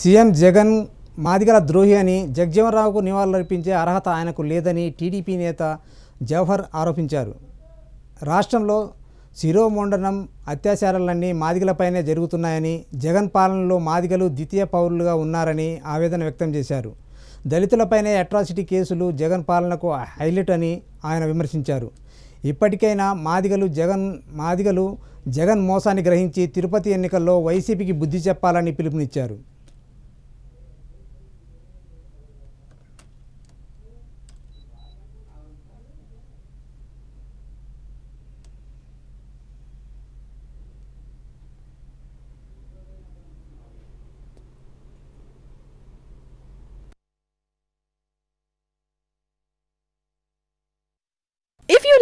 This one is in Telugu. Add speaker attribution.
Speaker 1: సీఎం జగన్ మాదిగల ద్రోహి అని నివాళులు నివాళులర్పించే అర్హత ఆయనకు లేదని టీడీపీ నేత జవహర్ ఆరోపించారు రాష్ట్రంలో శిరోమొండనం అత్యాచారాలన్నీ మాదిగలపైనే జరుగుతున్నాయని జగన్ పాలనలో మాదిగలు ద్వితీయ పౌరులుగా ఉన్నారని ఆవేదన వ్యక్తం చేశారు దళితులపైనే అట్రాసిటీ కేసులు జగన్ పాలనకు హైలైట్ అని ఆయన విమర్శించారు ఇప్పటికైనా మాదిగలు జగన్ మాదిగలు జగన్ మోసాన్ని గ్రహించి తిరుపతి ఎన్నికల్లో వైసీపీకి బుద్ధి చెప్పాలని పిలుపునిచ్చారు